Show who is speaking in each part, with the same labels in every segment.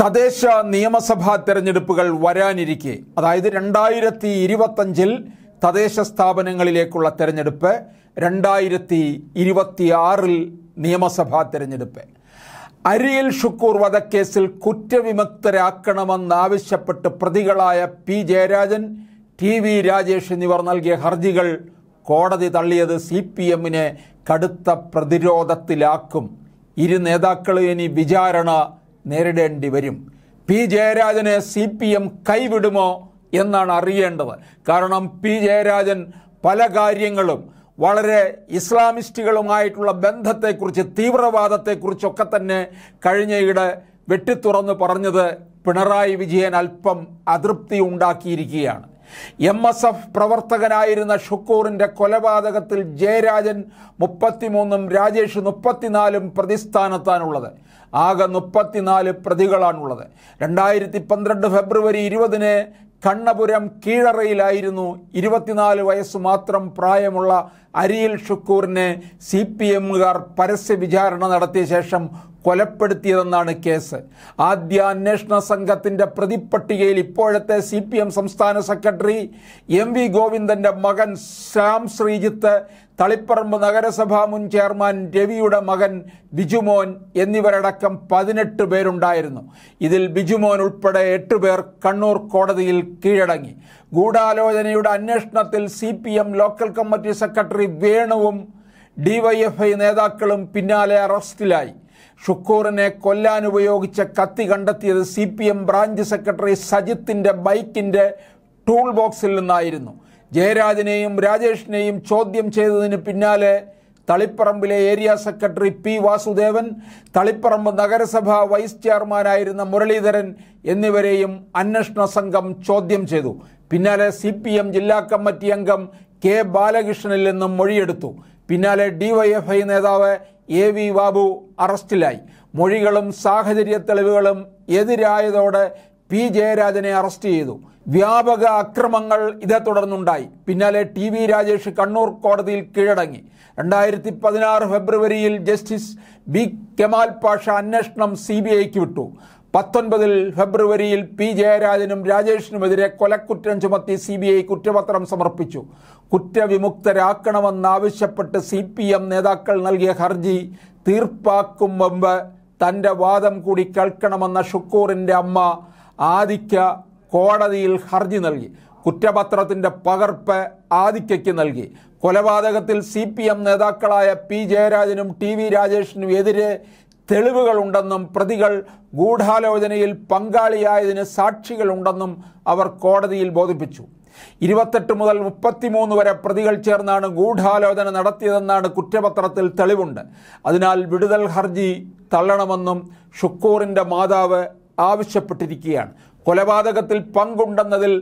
Speaker 1: തദ്ദേശ നിയമസഭാ തെരഞ്ഞെടുപ്പുകൾ വരാനിരിക്കെ അതായത് രണ്ടായിരത്തി ഇരുപത്തഞ്ചിൽ തദ്ദേശ സ്ഥാപനങ്ങളിലേക്കുള്ള തെരഞ്ഞെടുപ്പ് രണ്ടായിരത്തി ഇരുപത്തിയാറിൽ നിയമസഭാ തെരഞ്ഞെടുപ്പ് അരിയൽ ഷുക്കൂർ വധക്കേസിൽ കുറ്റവിമുക്തരാക്കണമെന്നാവശ്യപ്പെട്ട് പ്രതികളായ P Jayarajan T V Rajesh എന്നിവർ നൽകിയ ഹർജികൾ കോടതി തള്ളിയത് സി പി എമ്മിനെ കടുത്ത പ്രതിരോധത്തിലാക്കും ഇരു നേതാക്കളും ഇനി വിചാരണ നേരിടേണ്ടി വരും പി ജയരാജനെ സി പി എം കൈവിടുമോ എന്നാണ് അറിയേണ്ടത് കാരണം പി ജയരാജൻ പല കാര്യങ്ങളും വളരെ ഇസ്ലാമിസ്റ്റുകളുമായിട്ടുള്ള ബന്ധത്തെക്കുറിച്ച് തീവ്രവാദത്തെക്കുറിച്ചൊക്കെ തന്നെ കഴിഞ്ഞയിടെ വെട്ടിത്തുറന്ന് പറഞ്ഞത് പിണറായി വിജയൻ അല്പം അതൃപ്തി ഉണ്ടാക്കിയിരിക്കുകയാണ് എം എസ് എഫ് പ്രവർത്തകനായിരുന്ന ഷുക്കൂറിൻ്റെ കൊലപാതകത്തിൽ ജയരാജൻ മുപ്പത്തിമൂന്നും രാജേഷ് മുപ്പത്തിനാലും പ്രതിസ്ഥാനത്താണുള്ളത് ആകെ മുപ്പത്തിനാല് പ്രതികളാണുള്ളത് രണ്ടായിരത്തി പന്ത്രണ്ട് ഫെബ്രുവരി ഇരുപതിന് കണ്ണപുരം കീഴറയിലായിരുന്നു ഇരുപത്തിനാല് വയസ്സ് മാത്രം പ്രായമുള്ള അരിയിൽ ഷുക്കൂറിനെ സി പി എമ്മുകാർ പരസ്യ വിചാരണ നടത്തിയ ശേഷം കൊലപ്പെടുത്തിയതെന്നാണ് കേസ് ആദ്യ അന്വേഷണ സംഘത്തിൻ്റെ പ്രതിപ്പട്ടികയിൽ ഇപ്പോഴത്തെ സി പി എം സംസ്ഥാന സെക്രട്ടറി എം വി ഗോവിന്ദൻ്റെ മകൻ ശ്യാം ശ്രീജിത്ത് തളിപ്പറമ്പ് നഗരസഭാ മുൻ ചെയർമാൻ രവിയുടെ മകൻ ബിജുമോൻ എന്നിവരടക്കം പതിനെട്ട് പേരുണ്ടായിരുന്നു ഇതിൽ ബിജുമോൻ ഉൾപ്പെടെ എട്ട് പേർ കണ്ണൂർ കോടതിയിൽ കീഴടങ്ങി ഗൂഢാലോചനയുടെ അന്വേഷണത്തിൽ സി ലോക്കൽ കമ്മിറ്റി സെക്രട്ടറി വേണുവും ഡിവൈഎഫ്ഐ നേതാക്കളും പിന്നാലെ അറസ്റ്റിലായി ഷുക്കൂറിനെ കൊല്ലാൻ ഉപയോഗിച്ച കത്തി കണ്ടെത്തിയത് C P M branch secretary സജിത്തിൻ്റെ ബൈക്കിൻ്റെ ടൂൾ ബോക്സിൽ നിന്നായിരുന്നു ജയരാജനെയും രാജേഷിനെയും ചോദ്യം ചെയ്തതിന് പിന്നാലെ തളിപ്പറമ്പിലെ area secretary P Vasudevan Taliparamba നഗരസഭ വൈസ് ചെയർമാനായിരുന്ന മുരളീധരൻ എന്നിവരെയും അന്വേഷണ സംഘം ചോദ്യം ചെയ്തു പിന്നാലെ സി ജില്ലാ കമ്മിറ്റി അംഗം കെ ബാലകൃഷ്ണനിൽ നിന്നും മൊഴിയെടുത്തു പിന്നാലെ ഡിവൈഎഫ്ഐ നേതാവ് എ വി ബാബു അറസ്റ്റിലായി മൊഴികളും സാഹചര്യ തെളിവുകളും എതിരായതോടെ പി ജയരാജനെ അറസ്റ്റ് ചെയ്തു വ്യാപക അക്രമങ്ങൾ ഇതേ തുടർന്നുണ്ടായി പിന്നാലെ ടി വി രാജേഷ് കണ്ണൂർ കോടതിയിൽ കീഴടങ്ങി രണ്ടായിരത്തി പതിനാറ് ഫെബ്രുവരിയിൽ ജസ്റ്റിസ് ബി കെമാൽ പാഷ അന്വേഷണം സി ബി ഐക്ക് വിട്ടു പത്തൊൻപതിൽ ഫെബ്രുവരിയിൽ പി ജയരാജനും രാജേഷിനുമെതിരെ കൊലക്കുറ്റം ചുമത്തി സി ബി ഐ കുറ്റപത്രം സമർപ്പിച്ചു കുറ്റവിമുക്തരാക്കണമെന്നാവശ്യപ്പെട്ട് സി പി എം നേതാക്കൾ നൽകിയ ഹർജി തീർപ്പാക്കും മുമ്പ് തൻ്റെ വാദം കൂടി കേൾക്കണമെന്ന ഷുക്കൂറിൻ്റെ അമ്മ ആദിക്ക കോടതിയിൽ ഹർജി നൽകി കുറ്റപത്രത്തിൻ്റെ പകർപ്പ് ആദിക്കയ്ക്ക് നൽകി കൊലപാതകത്തിൽ സി പി എം നേതാക്കളായ പി ജയരാജനും ടി വി രാജേഷിനും എതിരെ തെളിവുകളുണ്ടെന്നും പ്രതികൾ ഗൂഢാലോചനയിൽ പങ്കാളിയായതിന് സാക്ഷികളുണ്ടെന്നും അവർ കോടതിയിൽ ബോധിപ്പിച്ചു ഇരുപത്തെട്ട് മുതൽ മുപ്പത്തിമൂന്ന് വരെ പ്രതികൾ ചേർന്നാണ് ഗൂഢാലോചന നടത്തിയതെന്നാണ് കുറ്റപത്രത്തിൽ തെളിവുണ്ട് അതിനാൽ വിടുതൽ ഹർജി തള്ളണമെന്നും ഷുക്കൂറിൻ്റെ മാതാവ് ആവശ്യപ്പെട്ടിരിക്കുകയാണ് കൊലപാതകത്തിൽ പങ്കുണ്ടെന്നതിൽ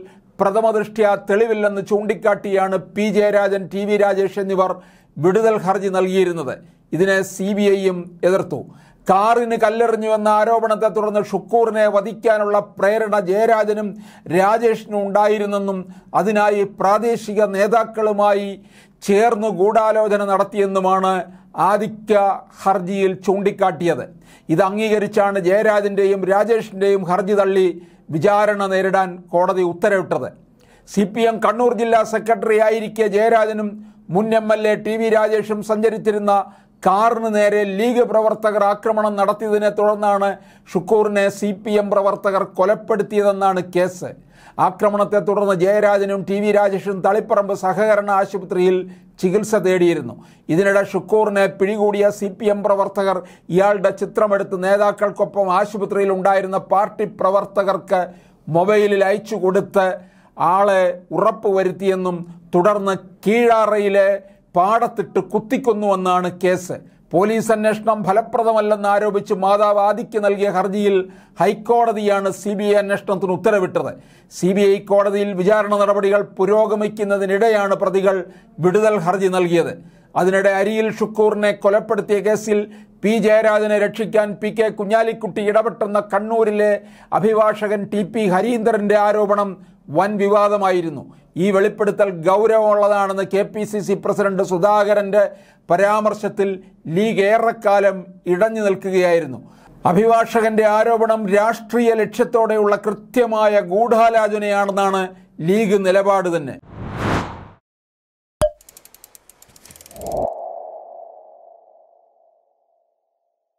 Speaker 1: പ്രഥമദൃഷ്ട്യാ തെളിവില്ലെന്ന് ചൂണ്ടിക്കാട്ടിയാണ് P Jayarajan T V Rajesh എന്നിവർ വിടുതൽ ഹർജി നൽകിയിരുന്നത് ഇതിനെ സി ബി ഐയും എതിർത്തു കാറിന് കല്ലെറിഞ്ഞുവെന്ന ആരോപണത്തെ തുടർന്ന് ഷുക്കൂറിനെ വധിക്കാനുള്ള പ്രേരണ ജയരാജനും രാജേഷിനും ഉണ്ടായിരുന്നെന്നും അതിനായി പ്രാദേശിക നേതാക്കളുമായി ചേർന്ന് ഗൂഢാലോചന നടത്തിയെന്നുമാണ് ആദിക്യ ഹർജിയിൽ ചൂണ്ടിക്കാട്ടിയത് ഇത് അംഗീകരിച്ചാണ് ജയരാജൻ്റെയും രാജേഷിൻ്റെയും ഹർജി തള്ളി വിചാരണ നേരിടാൻ കോടതി ഉത്തരവിട്ടത് സി പി എം കണ്ണൂർ ജില്ലാ സെക്രട്ടറി ആയിരിക്കെ ജയരാജനും മുൻ M L A T V രാജേഷും സഞ്ചരിച്ചിരുന്ന കാറിന് നേരെ ലീഗ് പ്രവർത്തകർ ആക്രമണം നടത്തിയതിനെ തുടർന്നാണ് ഷുക്കൂറിനെ സി പി എം പ്രവർത്തകർ കൊലപ്പെടുത്തിയതെന്നാണ് കേസ് ആക്രമണത്തെ തുടർന്ന് ജയരാജനും ടി വി രാജേഷും തളിപ്പറമ്പ് സഹകരണ ആശുപത്രിയിൽ ചികിത്സ തേടിയിരുന്നു ഇതിനിടെ ഷുക്കൂറിനെ പിടികൂടിയ സി പി എം പ്രവർത്തകർ ഇയാളുടെ ചിത്രമെടുത്ത് നേതാക്കൾക്കൊപ്പം ആശുപത്രിയിൽ ഉണ്ടായിരുന്ന പാർട്ടി പ്രവർത്തകർക്ക് മൊബൈലിൽ അയച്ചു കൊടുത്ത് ആളെ ഉറപ്പ് വരുത്തിയെന്നും തുടർന്ന് കീഴാറയിലെ പാടത്തിട്ട് കുത്തിക്കൊന്നുവെന്നാണ് കേസ് പോലീസ് അന്വേഷണം ഫലപ്രദമല്ലെന്ന് ആരോപിച്ച് മാതാവ് ആദിക്ക് നൽകിയ ഹർജിയിൽ ഹൈക്കോടതിയാണ് സി ബി ഐ അന്വേഷണത്തിന് ഉത്തരവിട്ടത് സി ബി ഐ കോടതിയിൽ വിചാരണ നടപടികൾ പുരോഗമിക്കുന്നതിനിടെയാണ് പ്രതികൾ വിടുതൽ ഹർജി നൽകിയത് അതിനിടെ അരിയിൽ ഷുക്കൂറിനെ കൊലപ്പെടുത്തിയ കേസിൽ പി ജയരാജനെ രക്ഷിക്കാൻ പി കെ കുഞ്ഞാലിക്കുട്ടി ഇടപെട്ടെന്ന കണ്ണൂരിലെ അഭിഭാഷകൻ ടി പി ഹരീന്ദ്രന്റെ ആരോപണം വൻ വിവാദമായിരുന്നു ഈ വെളിപ്പെടുത്തൽ ഗൗരവമുള്ളതാണെന്ന് K P C C president സുധാകരന്റെ പരാമർശത്തിൽ ലീഗ് ഏറെക്കാലം ഇടഞ്ഞു നിൽക്കുകയായിരുന്നു അഭിഭാഷകന്റെ ആരോപണം രാഷ്ട്രീയ ലക്ഷ്യത്തോടെയുള്ള കൃത്യമായ ഗൂഢാലോചനയാണെന്നാണ് ലീഗ് നിലപാട് തന്നെ